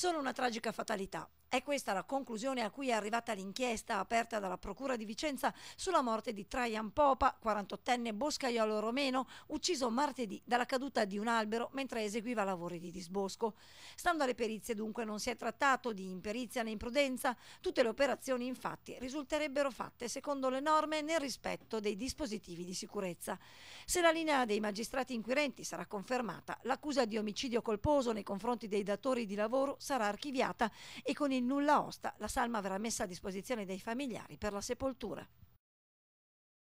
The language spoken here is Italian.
sono una tragica fatalità. È questa la conclusione a cui è arrivata l'inchiesta aperta dalla Procura di Vicenza sulla morte di Traian Popa, 48enne boscaiolo romeno, ucciso martedì dalla caduta di un albero mentre eseguiva lavori di disbosco. Stando alle perizie dunque non si è trattato di imperizia né imprudenza, tutte le operazioni infatti risulterebbero fatte secondo le norme nel rispetto dei dispositivi di sicurezza. Se la linea dei magistrati inquirenti sarà confermata, l'accusa di omicidio colposo nei confronti dei datori di lavoro sarà archiviata e con il nulla osta la salma verrà messa a disposizione dei familiari per la sepoltura.